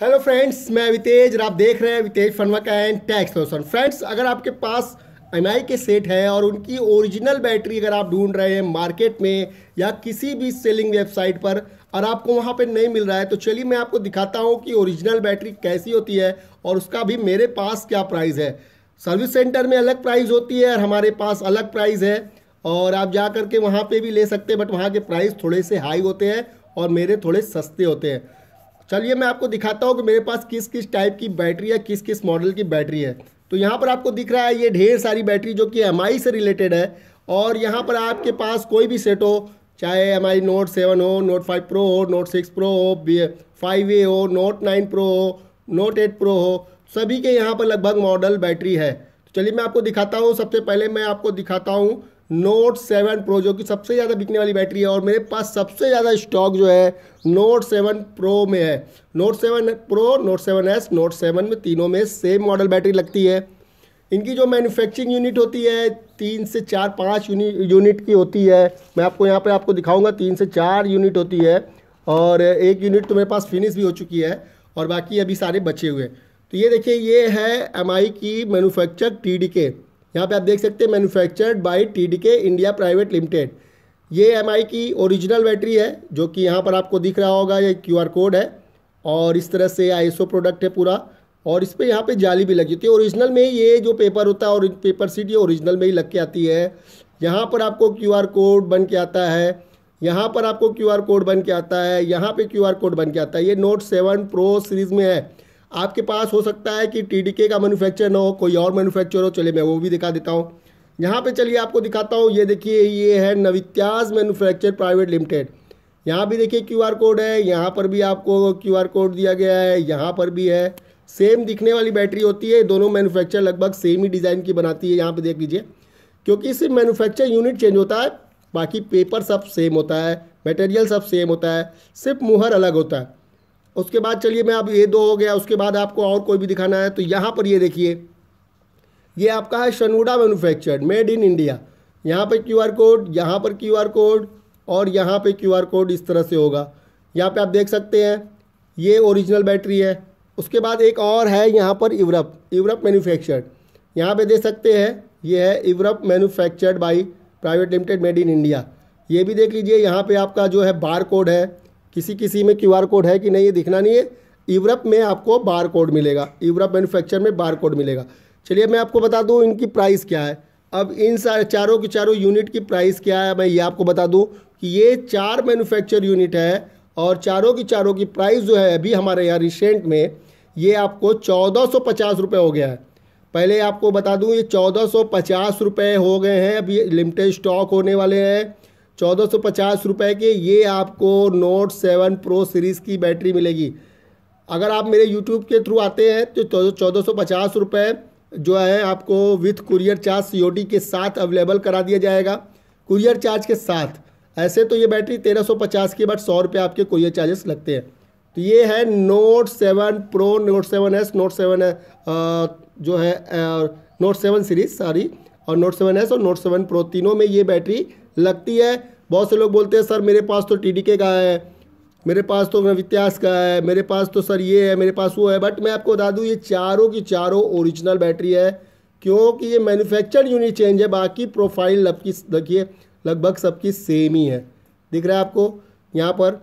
hello friends मैं वितेज और आप देख रहे हैं वितेज फनवक एंड टैक्स सोल्यूशन फ्रेंड्स अगर आपके पास एम के सेट है और उनकी ओरिजिनल बैटरी अगर आप ढूंढ रहे हैं मार्केट में या किसी भी सेलिंग वेबसाइट पर और आपको वहाँ पे नहीं मिल रहा है तो चलिए मैं आपको दिखाता हूँ कि ओरिजिनल बैटरी कैसी होती है और उसका भी मेरे पास क्या प्राइस है सर्विस सेंटर में अलग प्राइस होती है और हमारे पास अलग प्राइस है और आप जा करके के वहाँ पर भी ले सकते हैं बट वहाँ के प्राइस थोड़े से हाई होते हैं और मेरे थोड़े सस्ते होते हैं चलिए मैं आपको दिखाता हूँ कि मेरे पास किस किस टाइप की बैटरी है किस किस मॉडल की बैटरी है तो यहाँ पर आपको दिख रहा है ये ढेर सारी बैटरी जो कि एम से रिलेटेड है और यहाँ पर आपके पास कोई भी सेट हो चाहे एम आई नोट सेवन हो नोट फाइव प्रो हो नोट सिक्स प्रो हो फाइव ए हो नोट नाइन प्रो हो नोट एट प्रो हो सभी के यहाँ पर लगभग मॉडल बैटरी है तो चलिए मैं आपको दिखाता हूँ सबसे पहले मैं आपको दिखाता हूँ नोट सेवन प्रो जो कि सबसे ज़्यादा बिकने वाली बैटरी है और मेरे पास सबसे ज़्यादा स्टॉक जो है नोट सेवन प्रो में है note seven pro note seven S note seven में तीनों में सेम मॉडल बैटरी लगती है इनकी जो मैन्युफैक्चरिंग यूनिट होती है तीन से चार पाँच यूनिट की होती है मैं आपको यहाँ पर आपको दिखाऊँगा तीन से चार यूनिट होती है और एक यूनिट तो मेरे पास फिनिश भी हो चुकी है और बाकी अभी सारे बचे हुए हैं तो ये देखिए ये है एम की मैनुफैक्चर टी के यहाँ पे आप देख सकते हैं manufactured by TDK India private limited ये एमआई की ओरिजिनल बैटरी है जो कि यहाँ पर आपको दिख रहा होगा ये क्यूआर कोड है और इस तरह से आईएसओ प्रोडक्ट है पूरा और इस पर यहाँ पर जाली भी लगी होती है ओरिजिनल में ये जो पेपर होता है और पेपर सीट ये ओरिजिनल में ही लग के आती है यहाँ पर आपको क्यू कोड बन के आता है यहाँ पर आपको क्यू कोड बन के आता है यहाँ पर क्यू कोड बन के आता है ये नोट सेवन प्रो सीरीज़ में है आपके पास हो सकता है कि टी का मैनुफैक्चर ना हो कोई और मैनुफैक्चर हो चलिए मैं वो भी दिखा देता हूँ यहाँ पे चलिए आपको दिखाता हूँ ये देखिए ये है नवित्याज मैनुफैक्चर प्राइवेट लिमिटेड यहाँ भी देखिए क्यूआर कोड है यहाँ पर भी आपको क्यूआर कोड दिया गया है यहाँ पर भी है सेम दिखने वाली बैटरी होती है दोनों मैनुफैक्चर लगभग सेम ही डिज़ाइन की बनाती है यहाँ पे देख लीजिए क्योंकि सिर्फ मैनुफैक्चर यूनिट चेंज होता है बाकी पेपर सब सेम होता है मटेरियल सब सेम होता है सिर्फ मुहर अलग होता है उसके बाद चलिए मैं अब ये दो हो गया उसके बाद आपको और कोई भी दिखाना है तो यहाँ पर ये देखिए ये आपका है Sunwoda manufactured made in India यहाँ पर क्यू कोड यहाँ पर क्यू कोड और यहाँ पर क्यू कोड इस तरह से होगा यहाँ पर आप देख सकते हैं ये ओरिजिनल बैटरी है उसके बाद एक और है यहाँ पर यूरप यूरप मैन्युफैक्चर्ड यहाँ पे देख सकते हैं ये है Europe manufactured by private limited made in India ये भी देख लीजिए यहाँ पे आपका जो है बार कोड है किसी किसी में क्यू कोड है कि नहीं ये दिखना नहीं है यूरोप में आपको बार कोड मिलेगा यूरोप मैन्युफैक्चर में बार कोड मिलेगा चलिए मैं आपको बता दूँ इनकी प्राइस क्या है अब इन सारे चारों के चारों यूनिट की प्राइस क्या है मैं ये आपको बता दूँ कि ये चार मैनुफैक्चर यूनिट है और चारों की चारों की प्राइस जो है अभी हमारे यहाँ रिसेंट में ये आपको चौदह सौ पचास रुपये हो गया है पहले आपको बता दूं ये चौदह सौ पचास रुपये हो गए हैं अभी लिमिटेड स्टॉक होने वाले हैं चौदह सौ पचास के ये आपको नोट सेवन प्रो सीरीज़ की बैटरी मिलेगी अगर आप मेरे यूट्यूब के थ्रू आते हैं तो चौदह सौ पचास रुपये जो है आपको विथ कुरियर चार्ज सी के साथ अवेलेबल करा दिया जाएगा कुरियर चार्ज के साथ ऐसे तो ये बैटरी तेरह सौ पचास की बट सौ रुपये आपके कुरियर चार्जेस लगते हैं तो ये है note seven pro note seven S note seven जो है नोट सेवन सीरीज सॉरी और नोट सेवन एस और नोट सेवन प्रो तीनों में ये बैटरी लगती है बहुत से लोग बोलते हैं सर मेरे पास तो टी का है मेरे पास तो वित्यास का है मेरे पास तो सर ये है मेरे पास वो है बट मैं आपको बता दूँ ये चारों की चारों ओरिजिनल बैटरी है क्योंकि ये मैन्युफैक्चर्ड यूनिट चेंज है बाकी प्रोफाइल लग की देखिए लगभग सबकी सेम ही है दिख रहा है आपको यहाँ पर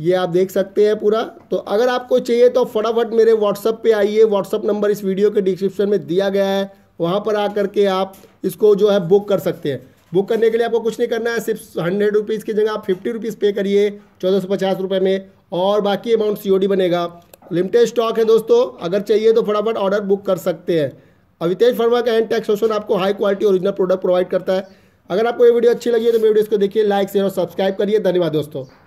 ये आप देख सकते हैं पूरा तो अगर आपको चाहिए तो फटाफट मेरे व्हाट्सअप पे आइए व्हाट्सअप नंबर इस वीडियो के डिस्क्रिप्शन में दिया गया है वहाँ पर आकर के आप इसको जो है बुक कर सकते हैं बुक करने के लिए आपको कुछ नहीं करना है सिर्फ हंड्रेड रुपीज़ की जगह आप फिफ्टी रुपीज़ पे करिए चौदह सौ पचास रुपये में और बाकी अमाउंट सी बनेगा लिमिटेड स्टॉक है दोस्तों अगर चाहिए तो फटाफट ऑर्डर बुक कर सकते हैं अवितेश वर्मा का एंड टैक्स सोशन आपको high quality original product provide करता है अगर आपको ये वीडियो अच्छी लगी है तो मेरी वीडियो इसको देखिए लाइक शेयर और सब्सक्राइब करिए धन्यवाद दोस्तों